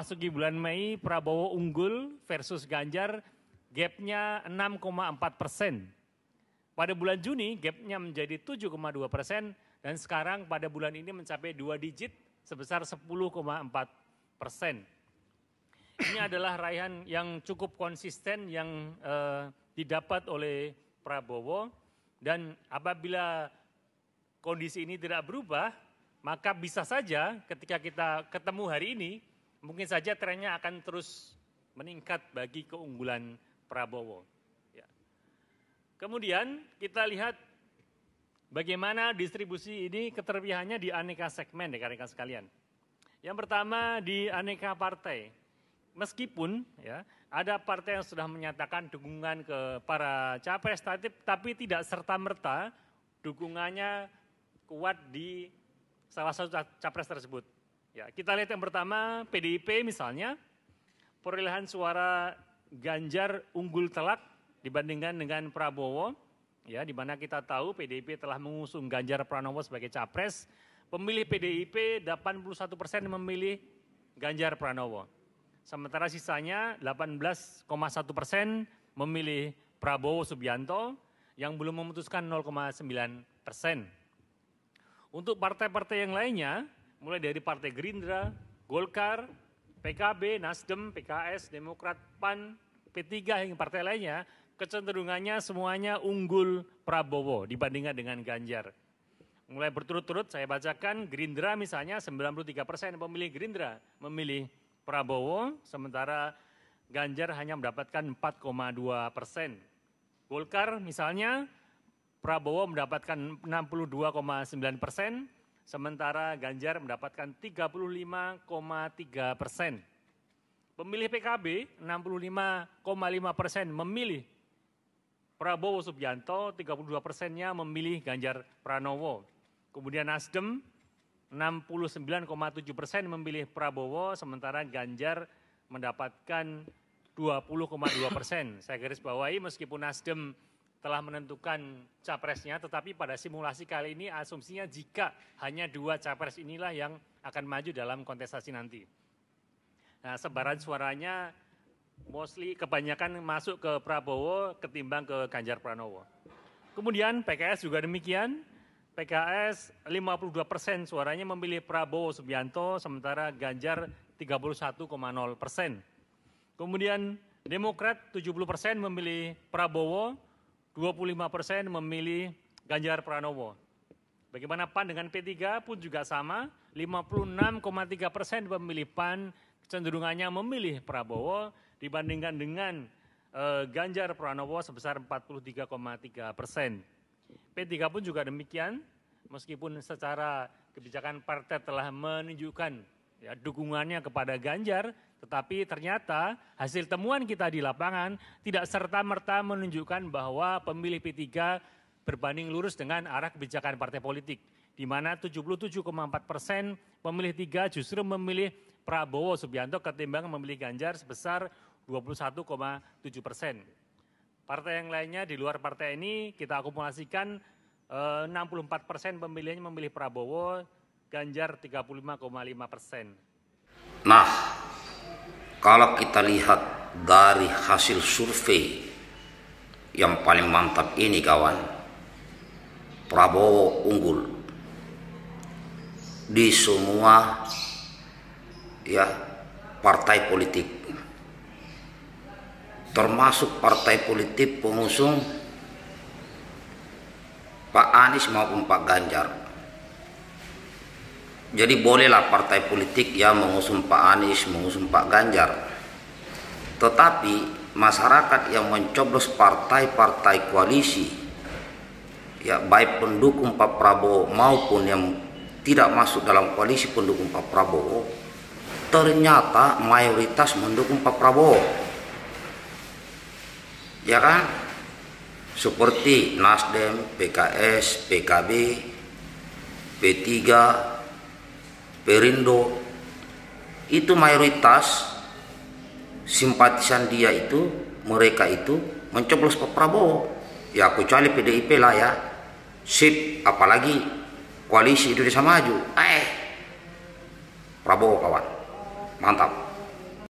Masuki bulan Mei, Prabowo unggul versus Ganjar, gapnya 6,4 persen. Pada bulan Juni, gapnya menjadi 7,2 persen, dan sekarang pada bulan ini mencapai dua digit sebesar 10,4 persen. Ini adalah raihan yang cukup konsisten yang eh, didapat oleh Prabowo, dan apabila kondisi ini tidak berubah, maka bisa saja ketika kita ketemu hari ini, mungkin saja trennya akan terus meningkat bagi keunggulan Prabowo. Ya. Kemudian kita lihat bagaimana distribusi ini keterpihannya di aneka segmen dekat-dekat sekalian. Yang pertama di aneka partai. Meskipun ya ada partai yang sudah menyatakan dukungan ke para capres tapi, tapi tidak serta-merta dukungannya kuat di salah satu capres tersebut. Ya, kita lihat yang pertama PDIP misalnya perolehan suara Ganjar unggul telak dibandingkan dengan Prabowo ya di mana kita tahu PDIP telah mengusung Ganjar Pranowo sebagai capres. Pemilih PDIP 81 persen memilih Ganjar Pranowo. Sementara sisanya 18,1 persen memilih Prabowo Subianto yang belum memutuskan 0,9 persen. Untuk partai-partai yang lainnya, mulai dari Partai Gerindra, Golkar, PKB, Nasdem, PKS, Demokrat, PAN, P3 hingga partai lainnya, kecenderungannya semuanya unggul Prabowo dibandingkan dengan Ganjar. Mulai berturut-turut saya bacakan Gerindra misalnya 93 persen pemilih Gerindra memilih Prabowo, sementara Ganjar hanya mendapatkan 4,2 persen. Golkar misalnya Prabowo mendapatkan 62,9 persen, Sementara Ganjar mendapatkan 35,3 persen. Pemilih PKB 65,5 persen memilih Prabowo Subianto, 32 persennya memilih Ganjar Pranowo. Kemudian Nasdem 69,7 persen memilih Prabowo, sementara Ganjar mendapatkan 20,2 persen. Saya garis bawahi meskipun Nasdem telah menentukan capresnya, tetapi pada simulasi kali ini asumsinya jika hanya dua capres inilah yang akan maju dalam kontestasi nanti. Nah, sebaran suaranya mostly kebanyakan masuk ke Prabowo ketimbang ke Ganjar Pranowo. Kemudian PKS juga demikian. PKS 52 persen suaranya memilih Prabowo Subianto, sementara Ganjar 31,0 persen. Kemudian Demokrat 70 persen memilih Prabowo, 25 persen memilih Ganjar Pranowo. Bagaimana PAN dengan P3 pun juga sama, 56,3 persen pemilih PAN cenderungannya memilih Prabowo dibandingkan dengan uh, Ganjar Pranowo sebesar 43,3 persen. P3 pun juga demikian, meskipun secara kebijakan partai telah menunjukkan ya, dukungannya kepada Ganjar, tetapi ternyata hasil temuan kita di lapangan tidak serta-merta menunjukkan bahwa pemilih P3 berbanding lurus dengan arah kebijakan partai politik. Di mana 77,4 persen pemilih tiga justru memilih Prabowo Subianto ketimbang memilih Ganjar sebesar 21,7 persen. Partai yang lainnya di luar partai ini kita akumulasikan 64 eh, persen pemilihnya memilih Prabowo, Ganjar 35,5 persen. Nah, kalau kita lihat dari hasil survei yang paling mantap ini kawan, Prabowo unggul di semua ya partai politik termasuk partai politik pengusung Pak Anies maupun Pak Ganjar jadi bolehlah partai politik yang mengusung Pak Anies, mengusung Pak Ganjar. Tetapi masyarakat yang mencoblos partai-partai koalisi ya baik pendukung Pak Prabowo maupun yang tidak masuk dalam koalisi pendukung Pak Prabowo ternyata mayoritas mendukung Pak Prabowo ya kan seperti Nasdem, PKS, PKB, P3, Perindo itu mayoritas simpatisan dia itu mereka itu mencoblos Pak Prabowo ya aku kecuali PDIP lah ya sip apalagi koalisi Indonesia Maju eh Prabowo kawan mantap